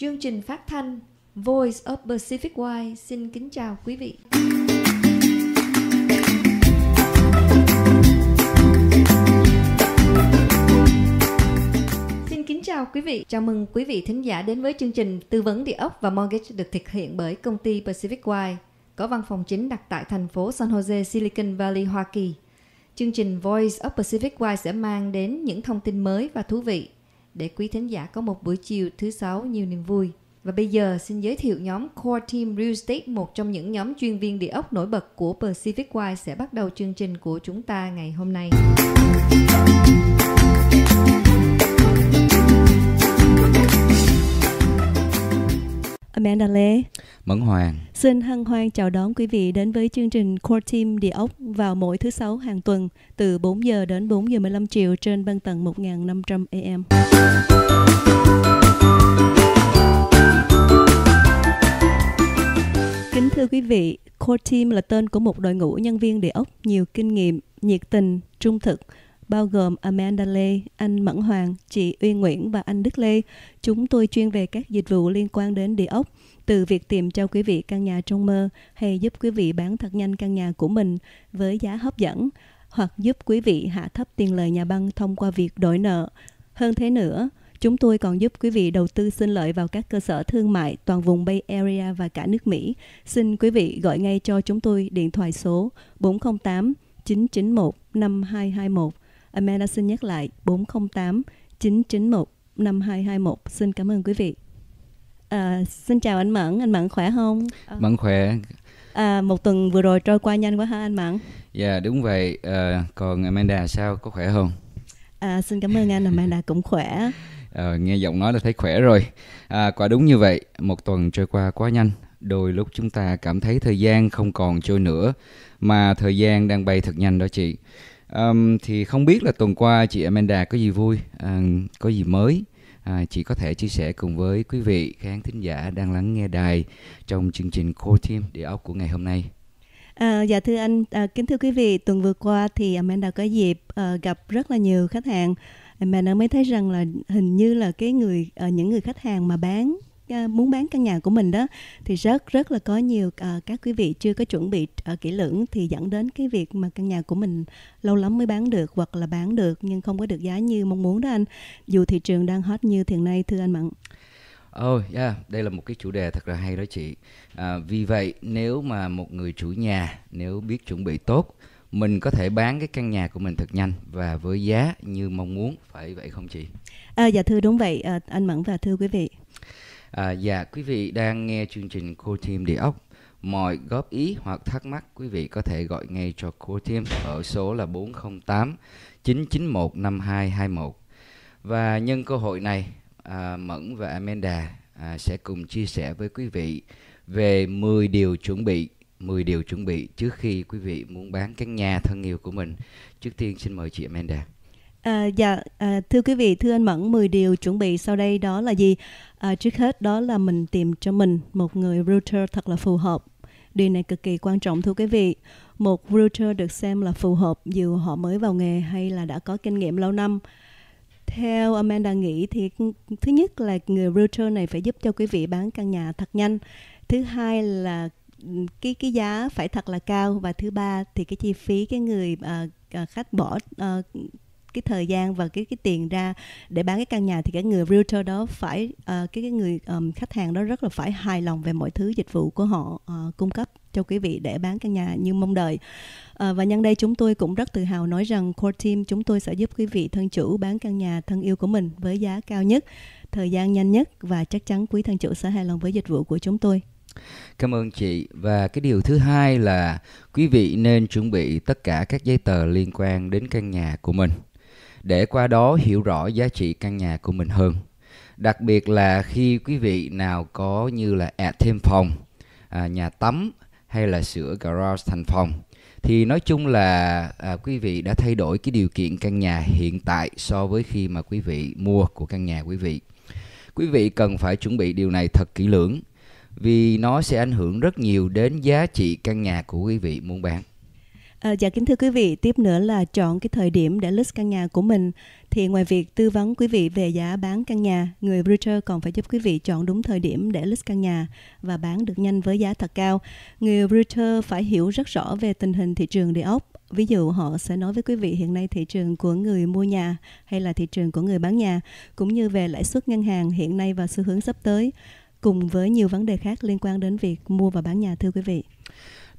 Chương trình phát thanh Voice of Pacific Wide xin kính chào quý vị. xin kính chào quý vị. Chào mừng quý vị thính giả đến với chương trình Tư vấn địa ốc và mortgage được thực hiện bởi công ty Pacific Wide có văn phòng chính đặt tại thành phố San Jose, Silicon Valley, Hoa Kỳ. Chương trình Voice of Pacific Wide sẽ mang đến những thông tin mới và thú vị để quý thính giả có một buổi chiều thứ sáu nhiều niềm vui. Và bây giờ xin giới thiệu nhóm Core Team Real Estate, một trong những nhóm chuyên viên địa ốc nổi bật của Pacific Wide sẽ bắt đầu chương trình của chúng ta ngày hôm nay. Amanda Lê, Mẫn Hoàng. Xin hân hoan chào đón quý vị đến với chương trình Core Team Địa ốc vào mỗi thứ sáu hàng tuần từ 4 giờ đến 4 giờ 15 chiều trên băng tần 1500 AM. Kính thưa quý vị, Core Team là tên của một đội ngũ nhân viên địa ốc nhiều kinh nghiệm, nhiệt tình, trung thực – bao gồm Amanda Lê, anh Mẫn Hoàng, chị Uy Nguyễn và anh Đức Lê. Chúng tôi chuyên về các dịch vụ liên quan đến địa ốc, từ việc tìm cho quý vị căn nhà trong mơ hay giúp quý vị bán thật nhanh căn nhà của mình với giá hấp dẫn hoặc giúp quý vị hạ thấp tiền lời nhà băng thông qua việc đổi nợ. Hơn thế nữa, Chúng tôi còn giúp quý vị đầu tư sinh lợi vào các cơ sở thương mại toàn vùng Bay Area và cả nước Mỹ. Xin quý vị gọi ngay cho chúng tôi điện thoại số 408 991 5221 Amanda xin nhắc lại 408 991 5221. Xin cảm ơn quý vị. À, xin chào anh Mẫn, anh Mẫn khỏe không? À. Mẫn khỏe. À, một tuần vừa rồi trôi qua nhanh quá ha anh Mẫn. Dạ yeah, đúng vậy. À, còn Amanda sao? Có khỏe không? À, xin cảm ơn anh Amanda cũng khỏe. À, nghe giọng nói là thấy khỏe rồi. À, quả đúng như vậy. Một tuần trôi qua quá nhanh. Đôi lúc chúng ta cảm thấy thời gian không còn trôi nữa mà thời gian đang bay thật nhanh đó chị um, thì không biết là tuần qua chị Amanda có gì vui um, có gì mới À, chị có thể chia sẻ cùng với quý vị khán thính giả đang lắng nghe đài trong chương trình Core Team Địa ốc của ngày hôm nay. À, dạ thưa anh, à, kính thưa quý vị, tuần vừa qua thì Amanda có dịp à, gặp rất là nhiều khách hàng. Amanda mới thấy rằng là hình như là cái người à, những người khách hàng mà bán Ờ, muốn bán căn nhà của mình đó thì rất rất là có nhiều uh, các quý vị chưa có chuẩn bị uh, kỹ lưỡng thì dẫn đến cái việc mà căn nhà của mình lâu lắm mới bán được hoặc là bán được nhưng không có được giá như mong muốn đó anh dù thị trường đang hot như hiện nay thưa anh mặn Oh yeah, đây là một cái chủ đề thật là hay đó chị. À, vì vậy nếu mà một người chủ nhà nếu biết chuẩn bị tốt, mình có thể bán cái căn nhà của mình thật nhanh và với giá như mong muốn phải vậy không chị? À, dạ thưa đúng vậy à, anh Mẫn và thưa quý vị. À, dạ, quý vị đang nghe chương trình Cô Team Địa ốc. Mọi góp ý hoặc thắc mắc quý vị có thể gọi ngay cho Cô Team ở số là 408 991 5221. Và nhân cơ hội này, à, Mẫn và Amanda à, sẽ cùng chia sẻ với quý vị về 10 điều chuẩn bị 10 điều chuẩn bị trước khi quý vị muốn bán căn nhà thân yêu của mình. Trước tiên xin mời chị Amanda. À, dạ, à, thưa quý vị, thưa anh Mẫn, 10 điều chuẩn bị sau đây đó là gì? À, trước hết đó là mình tìm cho mình một người router thật là phù hợp. Điều này cực kỳ quan trọng thưa quý vị. Một router được xem là phù hợp dù họ mới vào nghề hay là đã có kinh nghiệm lâu năm. Theo Amanda nghĩ thì thứ nhất là người router này phải giúp cho quý vị bán căn nhà thật nhanh. Thứ hai là cái cái giá phải thật là cao và thứ ba thì cái chi phí cái người uh, khách bỏ uh, cái thời gian và cái cái tiền ra để bán cái căn nhà thì cái người realtor đó phải uh, cái cái người um, khách hàng đó rất là phải hài lòng về mọi thứ dịch vụ của họ uh, cung cấp cho quý vị để bán căn nhà như mong đợi. À, và nhân đây chúng tôi cũng rất tự hào nói rằng Core Team chúng tôi sẽ giúp quý vị thân chủ bán căn nhà thân yêu của mình với giá cao nhất, thời gian nhanh nhất và chắc chắn quý thân chủ sẽ hài lòng với dịch vụ của chúng tôi. Cảm ơn chị và cái điều thứ hai là quý vị nên chuẩn bị tất cả các giấy tờ liên quan đến căn nhà của mình để qua đó hiểu rõ giá trị căn nhà của mình hơn. Đặc biệt là khi quý vị nào có như là à, thêm phòng, à, nhà tắm hay là sửa garage thành phòng thì nói chung là à, quý vị đã thay đổi cái điều kiện căn nhà hiện tại so với khi mà quý vị mua của căn nhà quý vị. Quý vị cần phải chuẩn bị điều này thật kỹ lưỡng vì nó sẽ ảnh hưởng rất nhiều đến giá trị căn nhà của quý vị muốn bán. À, dạ kính thưa quý vị, tiếp nữa là chọn cái thời điểm để list căn nhà của mình. Thì ngoài việc tư vấn quý vị về giá bán căn nhà, người realtor còn phải giúp quý vị chọn đúng thời điểm để list căn nhà và bán được nhanh với giá thật cao. Người realtor phải hiểu rất rõ về tình hình thị trường địa ốc. Ví dụ họ sẽ nói với quý vị hiện nay thị trường của người mua nhà hay là thị trường của người bán nhà, cũng như về lãi suất ngân hàng hiện nay và xu hướng sắp tới, cùng với nhiều vấn đề khác liên quan đến việc mua và bán nhà thưa quý vị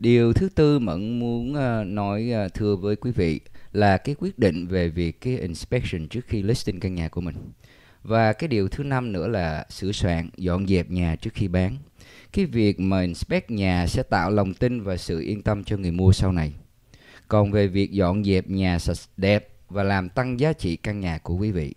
điều thứ tư mẫn muốn ờ, nói ờ, thưa với quý vị là cái quyết định về việc cái inspection trước khi listing căn nhà của mình và cái điều thứ năm nữa là sửa soạn dọn dẹp nhà trước khi bán cái việc mà inspect nhà sẽ tạo lòng tin và sự yên tâm cho người mua sau này còn về việc dọn dẹp nhà sạch đẹp và làm tăng giá trị căn nhà của quý vị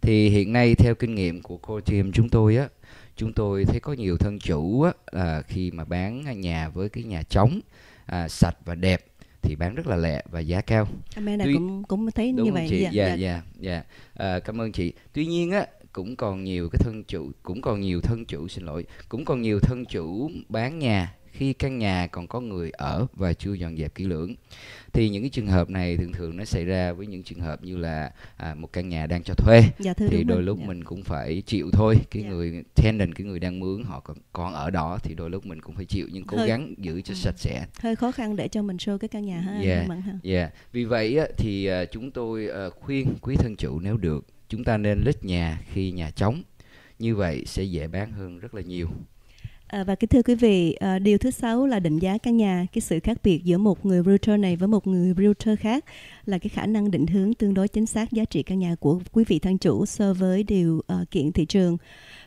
thì hiện nay theo kinh nghiệm của cô team chúng tôi á chúng tôi thấy có nhiều thân chủ á, à, khi mà bán nhà với cái nhà trống à, sạch và đẹp thì bán rất là lẹ và giá cao. Amanda Tuy... cũng cũng thấy Đúng như vậy. Chị? Dạ dạ, dạ, dạ, dạ. À, cảm ơn chị. Tuy nhiên á cũng còn nhiều cái thân chủ cũng còn nhiều thân chủ xin lỗi cũng còn nhiều thân chủ bán nhà khi căn nhà còn có người ở và chưa dọn dẹp kỹ lưỡng thì những cái trường hợp này thường thường nó xảy ra với những trường hợp như là à, một căn nhà đang cho thuê dạ, thì đôi mình. lúc dạ. mình cũng phải chịu thôi cái dạ. người tenant cái người đang mướn họ còn còn ở đó thì đôi lúc mình cũng phải chịu nhưng cố hơi, gắng giữ cho à, sạch sẽ hơi khó khăn để cho mình show cái căn nhà ha dạ yeah, yeah. Dạ. vì vậy thì à, chúng tôi à, khuyên quý thân chủ nếu được chúng ta nên list nhà khi nhà trống như vậy sẽ dễ bán hơn rất là nhiều À, và kính thưa quý vị, à, điều thứ sáu là định giá căn nhà. Cái sự khác biệt giữa một người realtor này với một người realtor khác là cái khả năng định hướng tương đối chính xác giá trị căn nhà của quý vị thân chủ so với điều à, kiện thị trường.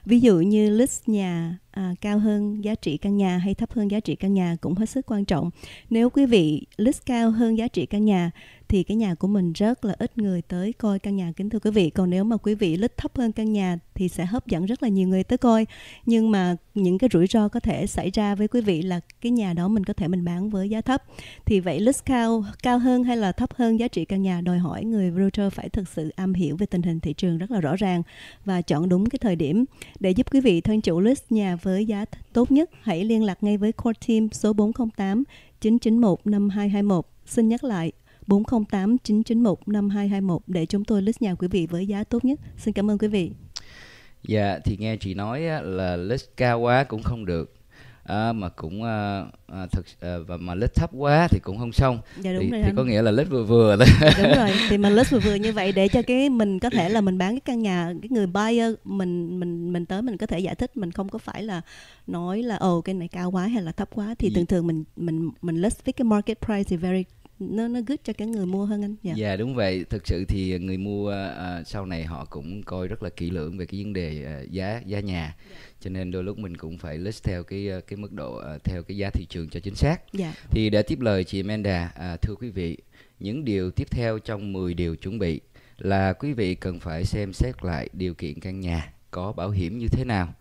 Ví dụ như list nhà à, cao hơn giá trị căn nhà hay thấp hơn giá trị căn nhà cũng hết sức quan trọng. Nếu quý vị list cao hơn giá trị căn nhà thì cái nhà của mình rất là ít người tới coi căn nhà kính thưa quý vị. Còn nếu mà quý vị list thấp hơn căn nhà thì sẽ hấp dẫn rất là nhiều người tới coi. Nhưng mà những cái rủi ro có thể xảy ra với quý vị là cái nhà đó mình có thể mình bán với giá thấp. Thì vậy list cao cao hơn hay là thấp hơn giá trị căn nhà đòi hỏi người realtor phải thực sự am hiểu về tình hình thị trường rất là rõ ràng và chọn đúng cái thời điểm để giúp quý vị thân chủ list nhà với giá tốt nhất, hãy liên lạc ngay với Core Team số 408 991 5221. Xin nhắc lại 408 991 5221 để chúng tôi list nhà quý vị với giá tốt nhất. Xin cảm ơn quý vị. Dạ, thì nghe chị nói là list cao quá cũng không được à, mà cũng à, à, thực và mà lít thấp quá thì cũng không xong dạ, đúng thì, rồi thì anh. có nghĩa là lít vừa vừa đấy dạ, đúng rồi thì mình lít vừa vừa như vậy để cho cái mình có thể là mình bán cái căn nhà cái người buyer mình mình mình tới mình có thể giải thích mình không có phải là nói là ồ cái này cao quá hay là thấp quá thì thường thường mình mình mình list với cái market price thì very nó nó good cho cả người mua hơn anh dạ yeah. Dạ, yeah, đúng vậy thực sự thì người mua uh, sau này họ cũng coi rất là kỹ lưỡng về cái vấn đề uh, giá giá nhà yeah. Dạ. cho nên đôi lúc mình cũng phải list theo cái à, cái mức độ uh, theo cái giá thị trường cho chính xác yeah. Dạ. thì để tiếp lời chị Amanda uh, thưa quý vị những điều tiếp theo trong 10 điều chuẩn bị là quý vị cần phải xem xét lại điều kiện căn nhà có bảo hiểm như thế nào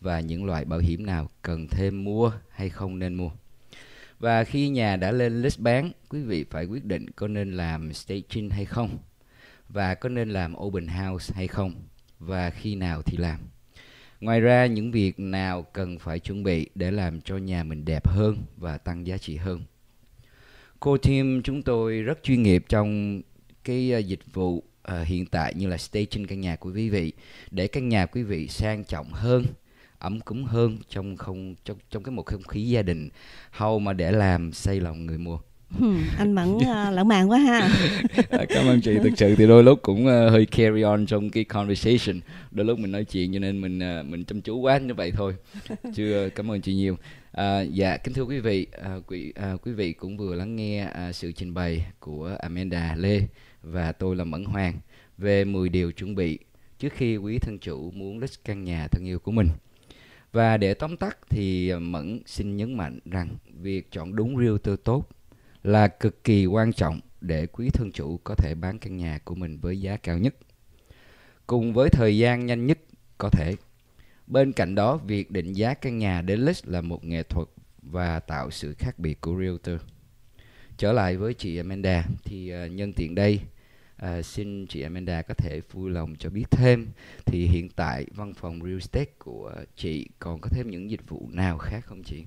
và những loại bảo hiểm nào cần thêm mua hay không nên mua và khi nhà đã lên list bán, quý vị phải quyết định có nên làm staging hay không và có nên làm open house hay không và khi nào thì làm. Ngoài ra những việc nào cần phải chuẩn bị để làm cho nhà mình đẹp hơn và tăng giá trị hơn. Cô team chúng tôi rất chuyên nghiệp trong cái ờ, dịch vụ ờ, hiện tại như là staging căn nhà của quý vị để căn nhà quý vị sang trọng hơn ấm cúng hơn trong không trong trong cái một không khí gia đình hầu mà để làm xây lòng người mua Ừ, anh mẫn uh, lãng mạn quá ha à, cảm ơn chị thực sự thì đôi lúc cũng uh, hơi carry on trong cái conversation đôi lúc mình nói chuyện cho nên mình uh, mình chăm chú quá như vậy thôi chưa cảm ơn chị nhiều À, dạ kính thưa quý vị à, quý à, quý vị cũng vừa lắng nghe à, sự trình bày của Amanda Lê và tôi là Mẫn Hoàng về 10 điều chuẩn bị trước khi quý thân chủ muốn list căn nhà thân yêu của mình và để tóm tắt thì Mẫn xin nhấn mạnh rằng việc chọn đúng realtor tốt là cực kỳ quan trọng để quý thân chủ có thể bán căn nhà của mình với giá cao nhất. Cùng với thời gian nhanh nhất có thể. Bên cạnh đó, việc định giá căn nhà đến list là một nghệ thuật và tạo sự khác biệt của realtor. Trở lại với chị Amanda thì ờ, nhân tiện đây, à, xin chị Amanda có thể vui lòng cho biết thêm thì hiện tại văn phòng real estate của chị còn có thêm những dịch vụ nào khác không chị?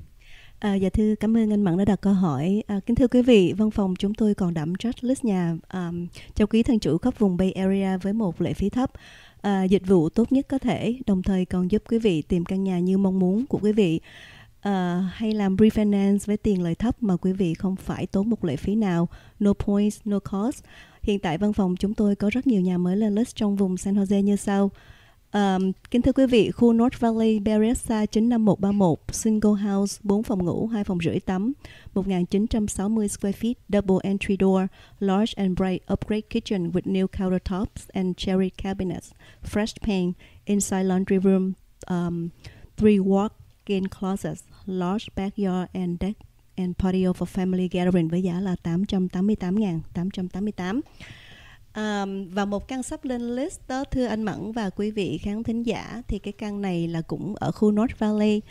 À, dạ thưa cảm ơn anh Mặn đã đặt câu hỏi. À, kính thưa quý vị, văn phòng chúng tôi còn đảm trách list nhà um, cho quý thân chủ khắp vùng Bay Area với một lệ phí thấp, à, dịch vụ tốt nhất có thể, đồng thời còn giúp quý vị tìm căn nhà như mong muốn của quý vị. Uh, hay làm refinance với tiền lời thấp mà quý vị không phải tốn một lệ phí nào, no points, no cost Hiện tại văn phòng chúng tôi có rất nhiều nhà mới lên list trong vùng San Jose như sau. Um, kính thưa quý vị, khu North Valley Beresa 95131, single house, 4 phòng ngủ, 2 phòng rưỡi tắm, 1960 square feet, double entry door, large and bright upgrade kitchen with new countertops and cherry cabinets, fresh paint, inside laundry room, um, three walk-in closets, large backyard and deck and Patio for Family Gathering với giá là 888.888. Um, và một căn sắp lên list đó thưa anh Mẫn và quý vị khán thính giả thì cái căn này là cũng ở khu North Valley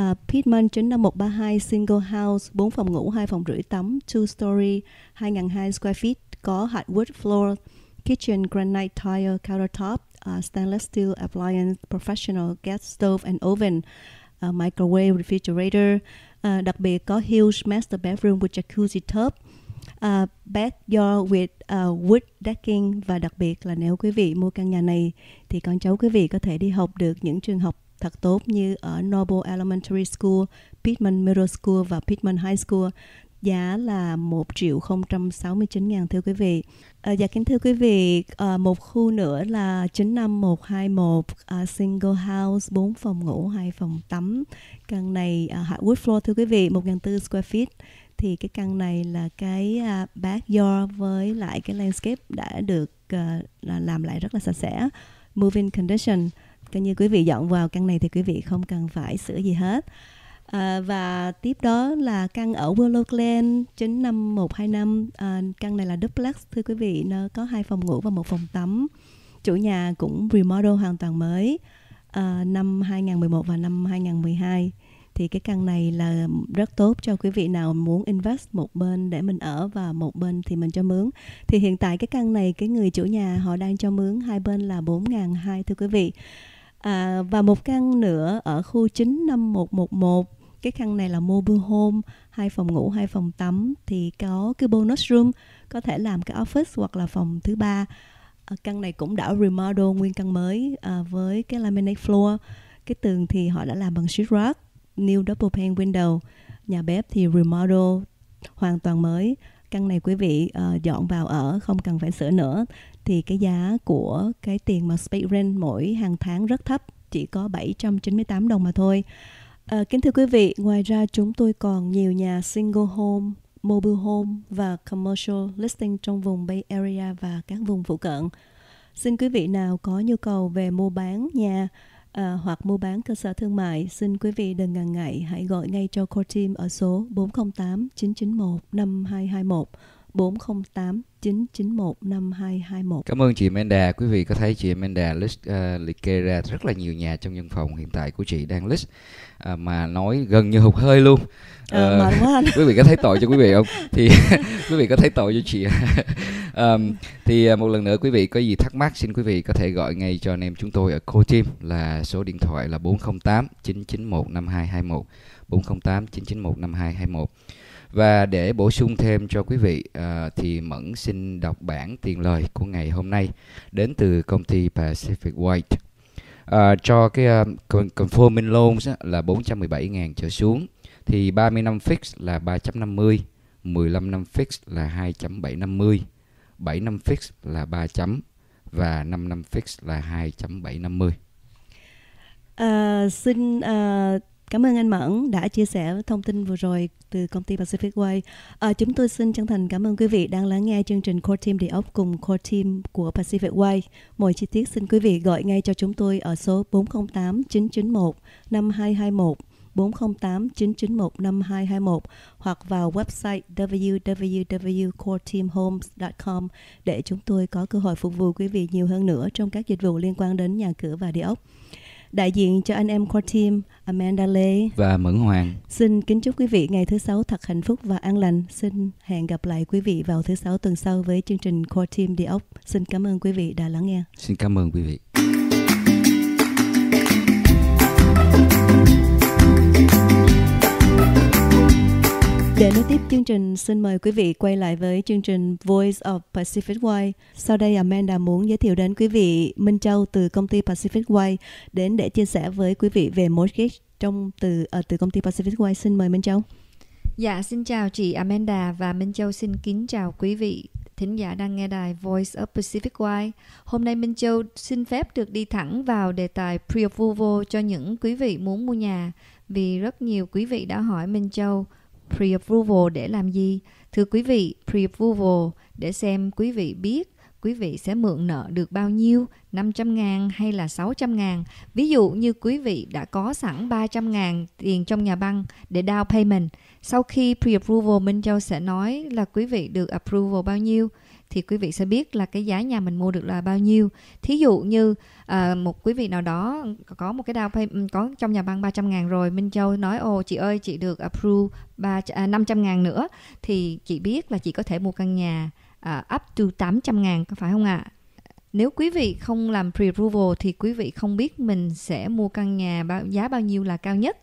uh, Piedmont 95132 single house 4 phòng ngủ 2 phòng rưỡi tắm 2 story 2002 square feet có hardwood floor kitchen granite tile countertop uh, stainless steel appliance professional gas stove and oven uh, microwave refrigerator Ờ, đặc biệt có huge master bedroom with jacuzzi tub uh, ờ, backyard with uh, wood decking và đặc biệt là nếu quý vị mua căn nhà này thì con cháu quý vị có thể đi học được những trường học thật tốt như ở Noble Elementary School, Pittman Middle School và Pittman High School giá là 1 triệu 069 ngàn thưa quý vị. À, dạ kính thưa quý vị, à, một khu nữa là 95121 à, ờ, single house 4 phòng ngủ 2 phòng tắm. Căn này à, Hartwood floor thưa quý vị 1.400 square feet thì cái căn này là cái à, backyard với lại cái landscape đã được à, làm lại rất là sạch sẽ. Moving condition. Coi như quý vị dọn vào căn này thì quý vị không cần phải sửa gì hết. À, và tiếp đó là căn ở Willow Glen 95125 à, căn này là duplex thưa quý vị nó có hai phòng ngủ và một phòng tắm chủ nhà cũng remodel hoàn toàn mới à, năm 2011 và năm 2012 thì cái căn này là rất tốt cho quý vị nào muốn invest một bên để mình ở và một bên thì mình cho mướn. Thì hiện tại cái căn này cái người chủ nhà họ đang cho mướn hai bên là 4.200 thưa quý vị. À, và một căn nữa ở khu 95111 cái căn này là mobile home hai phòng ngủ hai phòng tắm thì có cái bonus room có thể làm cái office hoặc là phòng thứ ba ờ, căn này cũng đã remodel nguyên căn mới ờ, với cái laminate floor cái tường thì họ đã làm bằng sheet rock new double pane window nhà bếp thì remodel hoàn toàn mới căn này quý vị ờ, dọn vào ở không cần phải sửa nữa thì cái giá của cái tiền mà space rent mỗi hàng tháng rất thấp chỉ có 798 đồng mà thôi À, kính thưa quý vị, ngoài ra chúng tôi còn nhiều nhà single home, mobile home và commercial listing trong vùng Bay Area và các vùng phụ cận. Xin quý vị nào có nhu cầu về mua bán nhà à, hoặc mua bán cơ sở thương mại, xin quý vị đừng ngần ngại hãy gọi ngay cho core team ở số 408 991 5221 408 991 5221. Cảm ơn chị Menda. Quý vị có thấy chị Menda list uh, liệt kê ra rất là nhiều nhà trong văn phòng hiện tại của chị đang list uh, mà nói gần như hụt hơi luôn. Ờ, uh, quá ờ, anh. quý vị có thấy tội cho quý vị không? Thì quý vị có thấy tội cho chị. um, thì ờ, một lần nữa quý vị có gì thắc mắc xin quý vị có thể gọi ngay cho anh em chúng tôi ở Co Team là số điện thoại là 408 991 5221. 408 991 5221. Và để bổ sung thêm cho quý vị à, thì Mẫn xin đọc bản tiền lời của ngày hôm nay đến từ công ty Pacific White. À, cho cái uh, conforming loans á, là 417.000 trở xuống thì 30 năm fix là 3.50, 15 năm fix là 2.750, 7 năm fix là 3 chấm và 5 năm fix là 2.750. À, xin uh, Cảm ơn anh Mẫn đã chia sẻ thông tin vừa rồi từ công ty Pacific Way. À, chúng tôi xin chân thành cảm ơn quý vị đang lắng nghe chương trình Core Team Địa ốc cùng Core Team của Pacific Way. Mọi chi tiết xin quý vị gọi ngay cho chúng tôi ở số 408 991 5221 408 991 5221 hoặc vào website www.coreteamhomes.com để chúng tôi có cơ hội phục vụ quý vị nhiều hơn nữa trong các dịch vụ liên quan đến nhà cửa và địa ốc đại diện cho anh em core team Amanda Lê và Mẫn Hoàng. Xin kính chúc quý vị ngày thứ sáu thật hạnh phúc và an lành. Xin hẹn gặp lại quý vị vào thứ sáu tuần sau với chương trình Core Team đi ốc. Xin cảm ơn quý vị đã lắng nghe. Xin cảm ơn quý vị. Để nối tiếp chương trình, xin mời quý vị quay lại với chương trình Voice of Pacific Way. Sau đây, Amanda muốn giới thiệu đến quý vị Minh Châu từ công ty Pacific Way đến để chia sẻ với quý vị về mortgage trong từ ở ờ, từ công ty Pacific Way. Xin mời Minh Châu. Dạ, xin chào chị Amanda và Minh Châu xin kính chào quý vị thính giả đang nghe đài Voice of Pacific Way. Hôm nay Minh Châu xin phép được đi thẳng vào đề tài pre-approval cho những quý vị muốn mua nhà vì rất nhiều quý vị đã hỏi Minh Châu Pre-approval để làm gì? Thưa quý vị, pre-approval để xem quý vị biết quý vị sẽ mượn nợ được bao nhiêu, 500 ngàn hay là 600 ngàn. Ví dụ như quý vị đã có sẵn 300 ngàn tiền trong nhà băng để down payment. Sau khi pre-approval, Minh Châu sẽ nói là quý vị được approval bao nhiêu thì quý vị sẽ biết là cái giá nhà mình mua được là bao nhiêu thí dụ như à, một quý vị nào đó có một cái down payment có trong nhà băng 300 ngàn rồi Minh Châu nói ồ chị ơi chị được approve 3, à, 500 ngàn nữa thì chị biết là chị có thể mua căn nhà à, up to 800 ngàn có phải không ạ nếu quý vị không làm pre-approval thì quý vị không biết mình sẽ mua căn nhà bao, giá bao nhiêu là cao nhất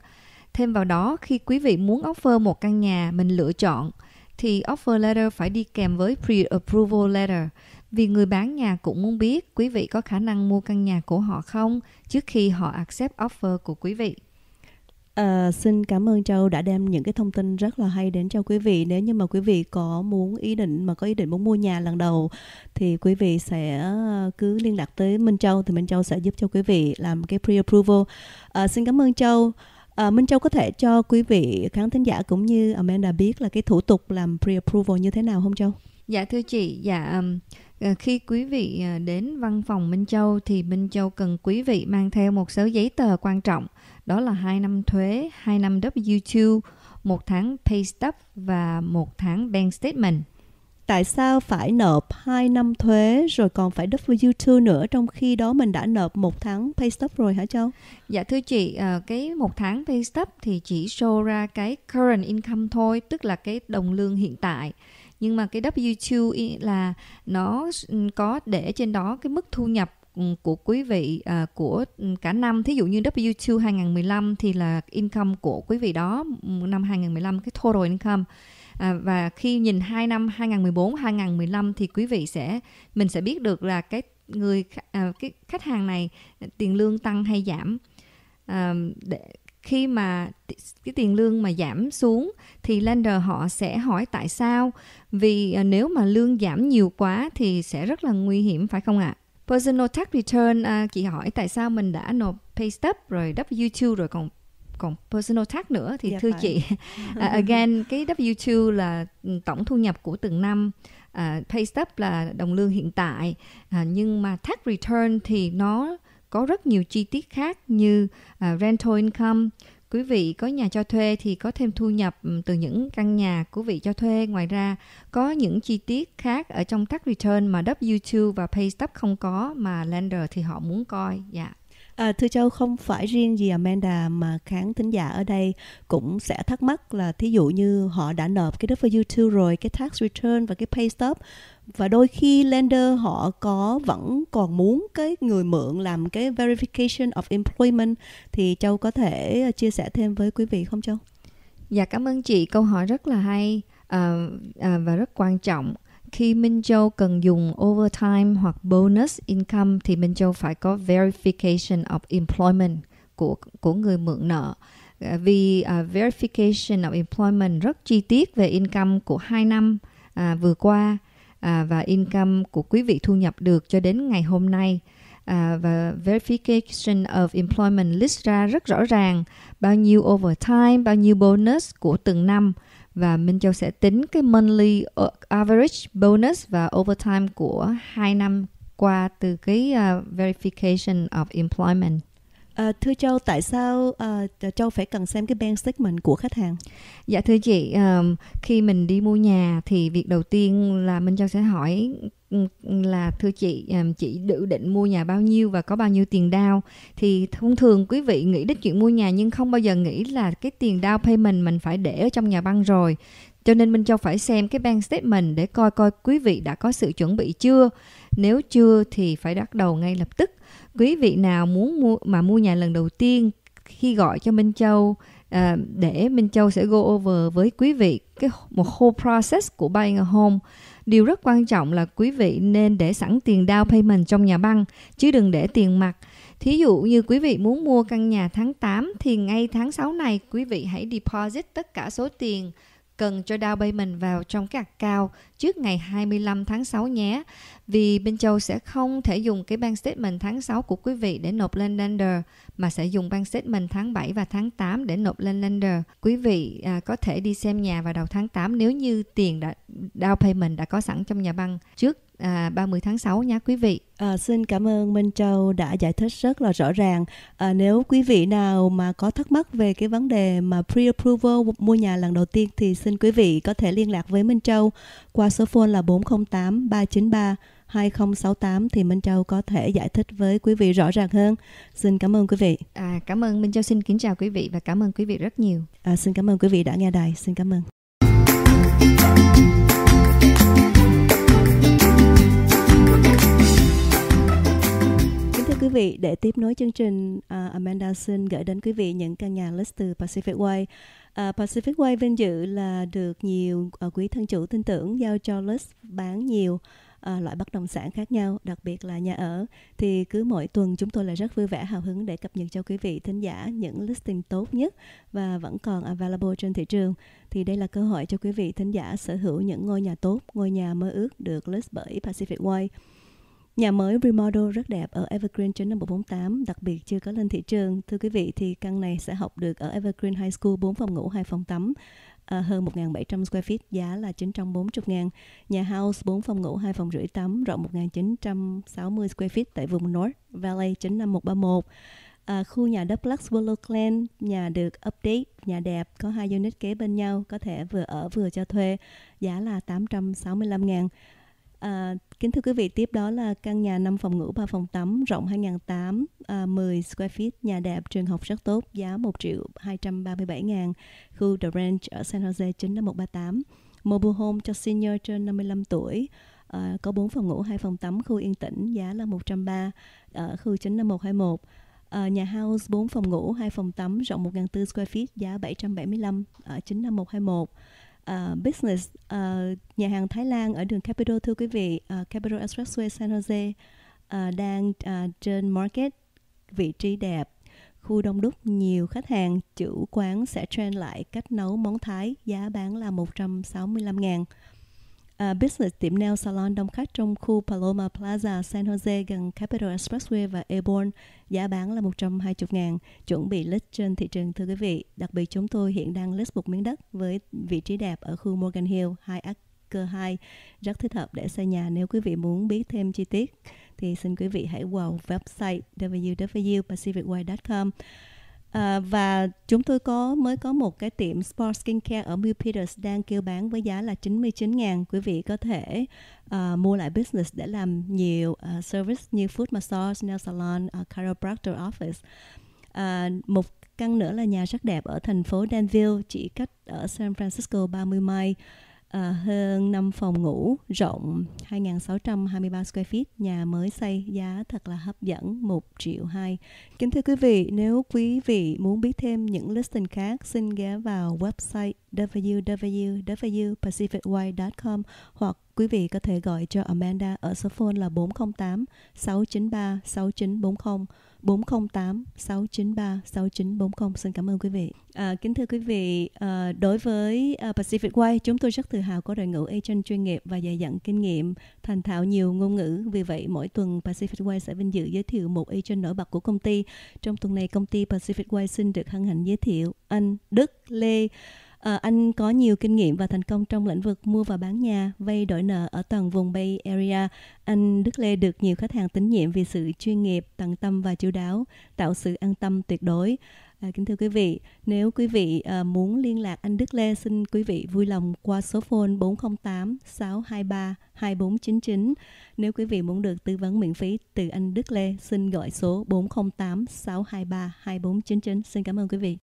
thêm vào đó khi quý vị muốn offer một căn nhà mình lựa chọn thì offer letter phải đi kèm với pre-approval letter vì người bán nhà cũng muốn biết quý vị có khả năng mua căn nhà của họ không trước khi họ accept offer của quý vị. À, xin cảm ơn Châu đã đem những cái thông tin rất là hay đến cho quý vị. Nếu như mà quý vị có muốn ý định mà có ý định muốn mua nhà lần đầu thì quý vị sẽ à, cứ liên lạc tới Minh Châu thì Minh Châu sẽ giúp cho quý vị làm cái pre-approval. À, xin cảm ơn Châu. À, Minh Châu có thể cho quý vị khán thính giả cũng như Amanda biết là cái thủ tục làm pre-approval như thế nào không Châu? Dạ thưa chị, dạ ờ, khi quý vị ờ, đến văn phòng Minh Châu thì Minh Châu cần quý vị mang theo một số giấy tờ quan trọng, đó là 2 năm thuế, 2 năm W2, một tháng pay stub và một tháng bank statement tại sao phải nộp 2 năm thuế rồi còn phải W2 nữa trong khi đó mình đã nộp một tháng Paystub rồi hả Châu? Dạ thưa chị, ờ, cái một tháng Paystub thì chỉ show ra cái current income thôi, tức là cái đồng lương hiện tại nhưng mà cái W2 là nó ừ, có để trên đó cái mức thu nhập của quý vị à, của cả năm thí dụ như W2 2015 thì là income của quý vị đó năm 2015 cái total income à, và khi nhìn hai năm 2014 2015 thì quý vị sẽ mình sẽ biết được là cái người à, cái khách hàng này à, tiền lương tăng hay giảm à, để khi mà cái tiền lương mà giảm xuống thì lender họ sẽ hỏi tại sao vì à, nếu mà lương giảm nhiều quá thì sẽ rất là nguy hiểm phải không ạ à? personal tax return à, chị hỏi tại sao mình đã nộp pay stub rồi W2 rồi còn còn personal tax nữa thì dạ thưa phải. chị uh, again cái W2 là tổng thu nhập của từng năm uh, pay stub là đồng lương hiện tại uh, nhưng mà tax return thì nó có rất nhiều chi tiết khác như uh, rental income quý vị có nhà cho thuê thì có thêm thu nhập ừ, từ những căn nhà quý vị cho thuê. Ngoài ra, có những chi tiết khác ở trong tax return mà W2 và Paystub không có mà lender thì họ muốn coi. Dạ. Yeah. À, thưa Châu, không phải riêng gì Amanda mà khán thính giả ở đây cũng sẽ thắc mắc là thí dụ như họ đã nộp cái W2 rồi, cái tax return và cái pay stub và đôi khi lender họ có vẫn còn muốn cái người mượn làm cái verification of employment thì Châu có thể à, chia sẻ thêm với quý vị không Châu? Dạ cảm ơn chị, câu hỏi rất là hay à, à, và rất quan trọng khi Minh Châu cần dùng overtime hoặc bonus income thì Minh Châu phải có verification of employment của của người mượn nợ à, vì uh, verification of employment rất chi tiết về income của 2 năm uh, vừa qua uh, và income của quý vị thu nhập được cho đến ngày hôm nay à, và verification of employment list ra rất rõ ràng bao nhiêu overtime, bao nhiêu bonus của từng năm và Minh Châu sẽ tính cái monthly uh, average bonus và overtime của 2 năm qua từ cái uh, verification of employment. À, thưa Châu, tại sao uh, Châu phải cần xem cái bank statement của khách hàng? Dạ thưa chị, um, khi mình đi mua nhà thì việc đầu tiên là Minh Châu sẽ hỏi là thưa chị chị dự định mua nhà bao nhiêu và có bao nhiêu tiền down thì thông thường quý vị nghĩ đến chuyện mua nhà nhưng không bao giờ nghĩ là cái tiền down payment mình phải để ở trong nhà băng rồi cho nên Minh Châu phải xem cái bank statement để coi coi quý vị đã có sự chuẩn bị chưa. Nếu chưa thì phải bắt đầu ngay lập tức. Quý vị nào muốn mua mà mua nhà lần đầu tiên khi gọi cho Minh Châu à, để Minh Châu sẽ go over với quý vị cái một whole process của buying a home Điều rất quan trọng là quý vị nên để sẵn tiền down payment trong nhà băng chứ đừng để tiền mặt. Thí dụ như quý vị muốn mua căn nhà tháng 8 thì ngay tháng 6 này quý vị hãy deposit tất cả số tiền cần cho down payment vào trong cái account trước ngày 25 tháng 6 nhé. Vì bên Châu sẽ không thể dùng cái bank statement tháng 6 của quý vị để nộp lên lender mà sẽ dùng bank statement tháng 7 và tháng 8 để nộp lên lender. Quý vị à, có thể đi xem nhà vào đầu tháng 8 nếu như tiền đã down payment đã có sẵn trong nhà băng trước à, 30 tháng 6 nhé quý vị. À, xin cảm ơn Minh Châu đã giải thích rất là rõ ràng. À, nếu quý vị nào mà có thắc mắc về cái vấn đề mà pre-approval mua nhà lần đầu tiên thì xin quý vị có thể liên lạc với Minh Châu qua số phone là 408 393 2068 thì Minh Châu có thể giải thích với quý vị rõ ràng hơn. Xin cảm ơn quý vị. À, cảm ơn Minh Châu xin kính chào quý vị và cảm ơn quý vị rất nhiều. À, xin cảm ơn quý vị đã nghe đài. Xin cảm ơn quý vị để tiếp nối chương trình uh, Amanda xin gửi đến quý vị những căn nhà list từ Pacific Way. Uh, Pacific Way vinh dự là được nhiều uh, quý thân chủ tin tưởng giao cho list bán nhiều À, loại bất động sản khác nhau, đặc biệt là nhà ở. Thì cứ mỗi tuần chúng tôi là rất vui vẻ hào hứng để cập nhật cho quý vị thính giả những listing tốt nhất và vẫn còn available trên thị trường. Thì đây là cơ hội cho quý vị thính giả sở hữu những ngôi nhà tốt, ngôi nhà mơ ước được list bởi Pacific Way. Nhà mới remodel rất đẹp ở Evergreen trên number 48, đặc biệt chưa có lên thị trường. Thưa quý vị thì căn này sẽ học được ở Evergreen High School 4 phòng ngủ 2 phòng tắm à, hơn 1.700 square feet giá là 940 ngàn. Nhà house 4 phòng ngủ, 2 phòng rưỡi tắm rộng 1.960 square feet tại vùng North Valley 95131. À, khu nhà duplex Willow Glen, nhà được update, nhà đẹp, có hai unit kế bên nhau, có thể vừa ở vừa cho thuê, giá là 865 ngàn. À, Kính thưa quý vị, tiếp đó là căn nhà 5 phòng ngủ, 3 phòng tắm, rộng 2008, à, 10 square feet, nhà đẹp, trường học rất tốt, giá 1 triệu 237 ngàn, khu The Ranch ở San Jose 95138. Mobile home cho senior trên 55 tuổi, à, có 4 phòng ngủ, 2 phòng tắm, khu yên tĩnh, giá là 103 ở à, khu 95121. À, nhà house 4 phòng ngủ, 2 phòng tắm, rộng 1.400 square feet, giá 775 ở 95121 uh, business uh, nhà hàng Thái Lan ở đường Capital thưa quý vị uh, ờ, Capital Expressway San Jose uh, đang uh, trên market vị trí đẹp khu đông đúc nhiều khách hàng chủ quán sẽ trend lại cách nấu món Thái giá bán là 165 ngàn à, business tiệm nail salon đông khách trong khu Paloma Plaza San Jose gần Capital Expressway và Airborne. Giá bán là 120 ngàn, chuẩn bị list trên thị trường thưa quý vị. Đặc biệt chúng tôi hiện đang list một miếng đất với vị trí đẹp ở khu Morgan Hill, hai acre 2, rất thích hợp để xây nhà nếu quý vị muốn biết thêm chi tiết thì xin quý vị hãy vào website www.pacificway.com À, và chúng tôi có mới có một cái tiệm Sport Skincare ở Mill Peters đang kêu bán với giá là 99 ngàn. Quý vị có thể uh, mua lại business để làm nhiều uh, service như food massage, nail salon, uh, chiropractor office. Uh, một căn nữa là nhà rất đẹp ở thành phố Danville, chỉ cách ở San Francisco 30 mile à, hơn 5 phòng ngủ rộng 2.623 square feet, nhà mới xây giá thật là hấp dẫn 1 triệu 2. Kính thưa quý vị, nếu quý vị muốn biết thêm những listing khác, xin ghé vào website www.pacificwide.com hoặc quý vị có thể gọi cho Amanda ở số phone là 408 693 6940 408 693 6940. Xin cảm ơn quý vị. À, kính thưa quý vị, à, đối với à, Pacific Way, chúng tôi rất tự hào có đội ngũ agent chuyên nghiệp và dày dặn kinh nghiệm, thành thạo nhiều ngôn ngữ. Vì vậy, mỗi tuần Pacific Way sẽ vinh dự giới thiệu một agent nổi bật của công ty. Trong tuần này, công ty Pacific Way xin được hân hạnh giới thiệu anh Đức Lê À, anh có nhiều kinh nghiệm và thành công trong lĩnh vực mua và bán nhà, vay đổi nợ ở toàn vùng Bay Area. Anh Đức Lê được nhiều khách hàng tín nhiệm vì sự chuyên nghiệp, tận tâm và chú đáo, tạo sự an tâm tuyệt đối. À, kính thưa quý vị, nếu quý vị à, muốn liên lạc anh Đức Lê, xin quý vị vui lòng qua số phone 408 623 2499. Nếu quý vị muốn được tư vấn miễn phí từ anh Đức Lê, xin gọi số 408 623 2499. Xin cảm ơn quý vị.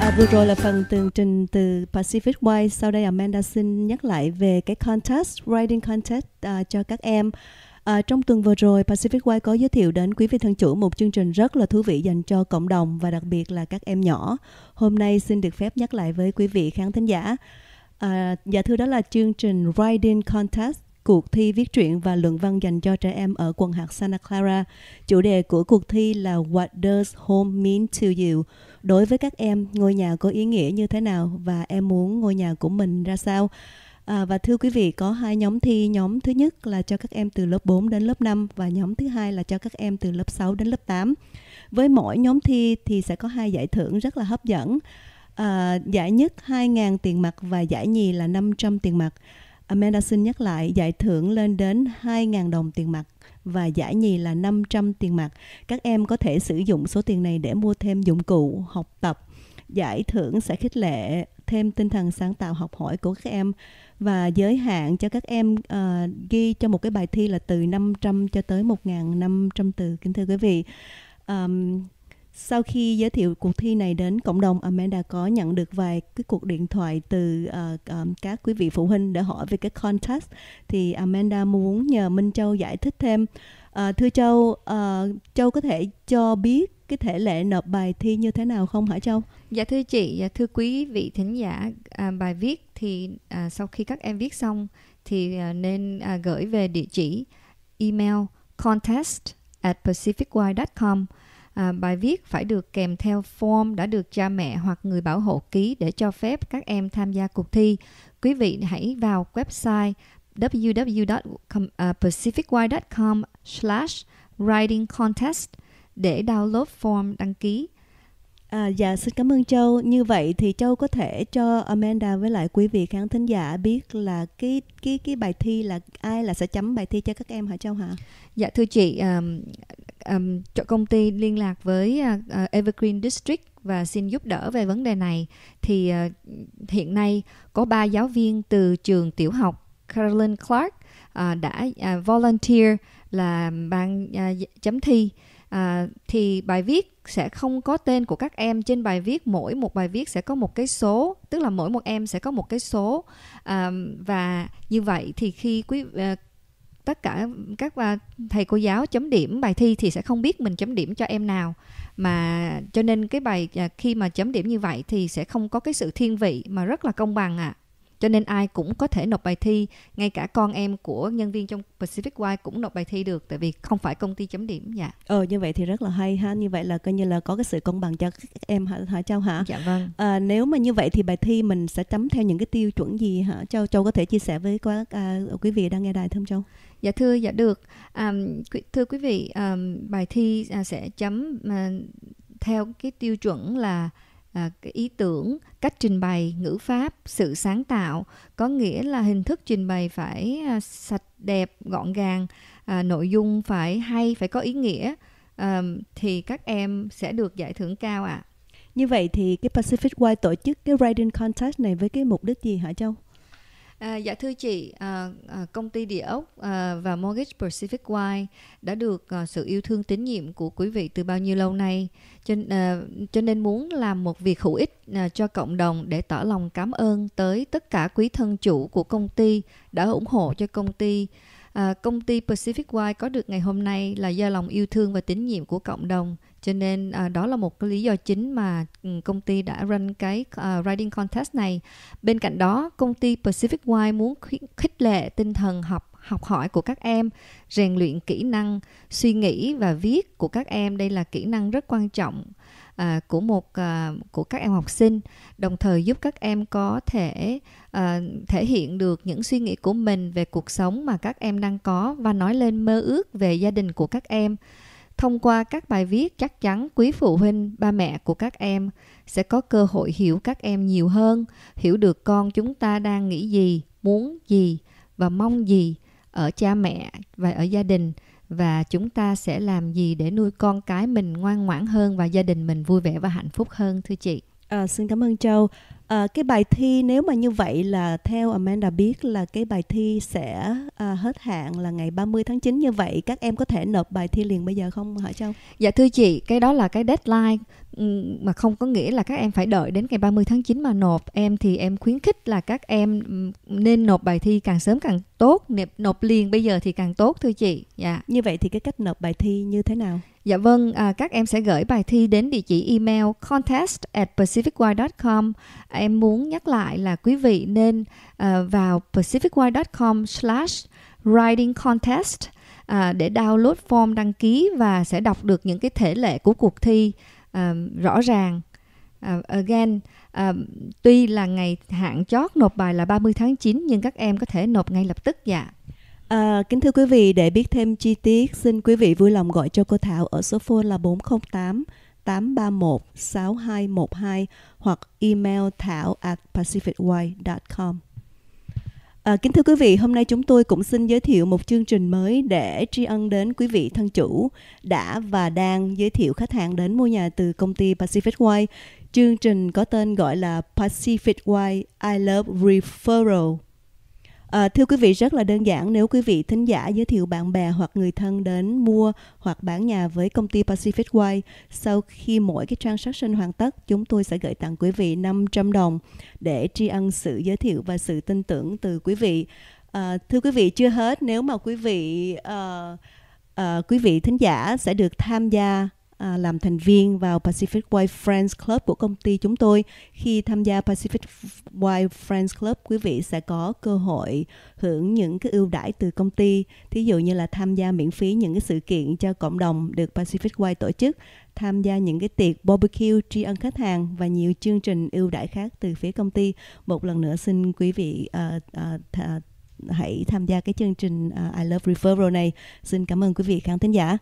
À, vừa rồi là phần tường trình từ Pacific Way. Sau đây Amanda xin nhắc lại về cái contest, writing contest à, cho các em. À, trong tuần vừa rồi, Pacific Way có giới thiệu đến quý vị thân chủ một chương trình rất là thú vị dành cho cộng đồng và đặc biệt là các em nhỏ. Hôm nay xin được phép nhắc lại với quý vị khán thính giả. À, dạ thưa đó là chương trình Writing Contest cuộc thi viết truyện và luận văn dành cho trẻ em ở quần hạt Santa Clara. Chủ đề của cuộc thi là What does home mean to you? Đối với các em, ngôi nhà có ý nghĩa như thế nào và em muốn ngôi nhà của mình ra sao? À, và thưa quý vị, có hai nhóm thi. Nhóm thứ nhất là cho các em từ lớp 4 đến lớp 5 và nhóm thứ hai là cho các em từ lớp 6 đến lớp 8. Với mỗi nhóm thi thì sẽ có hai giải thưởng rất là hấp dẫn. À, giải nhất 2.000 tiền mặt và giải nhì là 500 tiền mặt. Amanda xin nhắc lại giải thưởng lên đến 2.000 đồng tiền mặt và giải nhì là 500 tiền mặt. Các em có thể sử dụng số tiền này để mua thêm dụng cụ, học tập. Giải thưởng sẽ khích lệ thêm tinh thần sáng tạo học hỏi của các em và giới hạn cho các em uh, ghi cho một cái bài thi là từ 500 cho tới 1.500 từ. Kính thưa quý vị, um, sau khi giới thiệu cuộc thi này đến cộng đồng, Amanda có nhận được vài cái cuộc điện thoại từ uh, um, các quý vị phụ huynh để hỏi về cái contest. Thì Amanda muốn nhờ Minh Châu giải thích thêm. Uh, thưa Châu, uh, Châu có thể cho biết cái thể lệ nộp bài thi như thế nào không hả Châu? Dạ thưa chị, dạ thưa quý vị thính giả, à, bài viết thì à, sau khi các em viết xong thì à, nên à, gửi về địa chỉ email contest at pacificwide.com à, bài viết phải được kèm theo form đã được cha mẹ hoặc người bảo hộ ký để cho phép các em tham gia cuộc thi. Quý vị hãy vào website www uh, pacificy com slash để download form đăng ký. À, dạ xin cảm ơn Châu. Như vậy thì Châu có thể cho Amanda với lại quý vị khán thính giả biết là cái cái cái bài thi là ai là sẽ chấm bài thi cho các em hả Châu hả? Dạ thưa chị, um, um, công ty liên lạc với uh, Evergreen District và xin giúp đỡ về vấn đề này thì uh, hiện nay có ba giáo viên từ trường tiểu học Carolyn Clark uh, đã uh, volunteer là ban uh, chấm thi à, thì bài viết sẽ không có tên của các em trên bài viết mỗi một bài viết sẽ có một cái số tức là mỗi một em sẽ có một cái số à, và như vậy thì khi quý à, tất cả các à, thầy cô giáo chấm điểm bài thi thì sẽ không biết mình chấm điểm cho em nào mà cho nên cái bài à, khi mà chấm điểm như vậy thì sẽ không có cái sự thiên vị mà rất là công bằng ạ à cho nên ai cũng có thể nộp bài thi ngay cả con em của nhân viên trong Pacific White cũng nộp bài thi được tại vì không phải công ty chấm điểm dạ ờ như vậy thì rất là hay ha như vậy là coi như là có cái sự công bằng cho các em hả, hả Châu hả dạ vâng à, nếu mà như vậy thì bài thi mình sẽ chấm theo những cái tiêu chuẩn gì hả Châu Châu có thể chia sẻ với các à, quý vị đang nghe đài thưa Châu dạ thưa dạ được à, thưa quý vị à, bài thi à, sẽ chấm à, theo cái tiêu chuẩn là À, cái ý tưởng cách trình bày ngữ pháp sự sáng tạo có nghĩa là hình thức trình bày phải à, sạch đẹp gọn gàng à, nội dung phải hay phải có ý nghĩa thì các em sẽ được giải thưởng cao ạ à. như vậy thì cái Pacific White tổ chức cái writing contest này với cái mục đích gì hả Châu? À, dạ thưa chị, à, à, công ty địa ốc à, và Mortgage Pacific White đã được à, sự yêu thương tín nhiệm của quý vị từ bao nhiêu lâu nay, cho, à, cho nên muốn làm một việc hữu ích à, cho cộng đồng để tỏ lòng cảm ơn tới tất cả quý thân chủ của công ty đã ủng hộ cho công ty. À, công ty Pacific White có được ngày hôm nay là do lòng yêu thương và tín nhiệm của cộng đồng cho nên à, đó là một cái lý do chính mà ừ, công ty đã run cái uh, writing contest này bên cạnh đó công ty Pacific Y muốn khích lệ tinh thần học học hỏi của các em rèn luyện kỹ năng suy nghĩ và viết của các em đây là kỹ năng rất quan trọng à, của một à, của các em học sinh đồng thời giúp các em có thể à, thể hiện được những suy nghĩ của mình về cuộc sống mà các em đang có và nói lên mơ ước về gia đình của các em Thông qua các bài viết chắc chắn quý phụ huynh, ba mẹ của các em sẽ có cơ hội hiểu các em nhiều hơn, hiểu được con chúng ta đang nghĩ gì, muốn gì và mong gì ở cha mẹ và ở gia đình và chúng ta sẽ làm gì để nuôi con cái mình ngoan ngoãn hơn và gia đình mình vui vẻ và hạnh phúc hơn thưa chị. À, xin cảm ơn Châu. À, cái bài thi nếu mà như vậy là theo Amanda biết là cái bài thi sẽ à, hết hạn là ngày 30 tháng 9 như vậy các em có thể nộp bài thi liền bây giờ không hả Châu? Dạ thưa chị, cái đó là cái deadline mà không có nghĩa là các em phải đợi đến ngày 30 tháng 9 mà nộp. Em thì em khuyến khích là các em nên nộp bài thi càng sớm càng tốt, nộp liền bây giờ thì càng tốt thưa chị. Dạ. Như vậy thì cái cách nộp bài thi như thế nào? Dạ vâng, à, các em sẽ gửi bài thi đến địa chỉ email contest at pacificwire.com. em muốn nhắc lại là quý vị nên à, vào pacificwide com slash writing contest à, để download form đăng ký và sẽ đọc được những cái thể lệ của cuộc thi à, rõ ràng. À, again, à, tuy là ngày hạn chót nộp bài là 30 tháng 9 nhưng các em có thể nộp ngay lập tức dạ. À, kính thưa quý vị, để biết thêm chi tiết, xin quý vị vui lòng gọi cho cô Thảo ở số phone là 408 831 6212 hoặc email thảo at pacificway.com. À, kính thưa quý vị, hôm nay chúng tôi cũng xin giới thiệu một chương trình mới để tri ân đến quý vị thân chủ đã và đang giới thiệu khách hàng đến mua nhà từ công ty Pacific Way. Chương trình có tên gọi là Pacific Way I Love Referral À, thưa quý vị rất là đơn giản nếu quý vị thính giả giới thiệu bạn bè hoặc người thân đến mua hoặc bán nhà với công ty Pacific Way sau khi mỗi cái transaction hoàn tất chúng tôi sẽ gửi tặng quý vị 500 đồng để tri ân sự giới thiệu và sự tin tưởng từ quý vị à, thưa quý vị chưa hết nếu mà quý vị uh, uh, quý vị thính giả sẽ được tham gia à, làm thành viên vào Pacific White Friends Club của công ty chúng tôi. Khi tham gia Pacific White Friends Club, quý vị sẽ có cơ hội hưởng những cái ưu đãi từ công ty, thí dụ như là tham gia miễn phí những cái sự kiện cho cộng đồng được Pacific White tổ chức, tham gia những cái tiệc barbecue tri ân khách hàng và nhiều chương trình ưu đãi khác từ phía công ty. Một lần nữa xin quý vị uh, à, uh, à, th- hãy tham gia cái chương trình uh, I Love Referral này. Xin cảm ơn quý vị khán thính giả.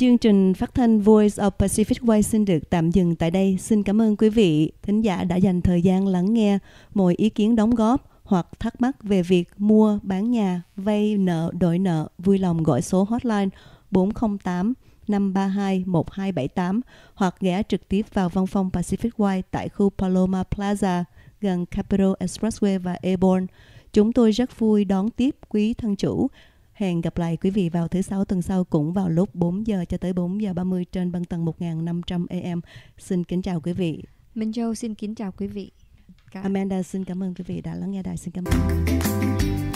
Chương trình phát thanh Voice of Pacific Way xin được tạm dừng tại đây. Xin cảm ơn quý vị thính giả đã dành thời gian lắng nghe mọi ý kiến đóng góp hoặc thắc mắc về việc mua, bán nhà, vay nợ, đổi nợ, vui lòng gọi số hotline 408 532 1278 hoặc ghé trực tiếp vào văn phòng Pacific Way tại khu Paloma Plaza gần Capital Expressway và Airborne. Chúng tôi rất vui đón tiếp quý thân chủ Hẹn gặp lại quý vị vào thứ sáu tuần sau cũng vào lúc 4 giờ cho tới 4 giờ 30 trên băng tầng 1500 AM. Xin kính chào quý vị. Minh Châu xin kính chào quý vị. Cả... Amanda xin cảm ơn quý vị đã lắng nghe đài. Xin cảm ơn.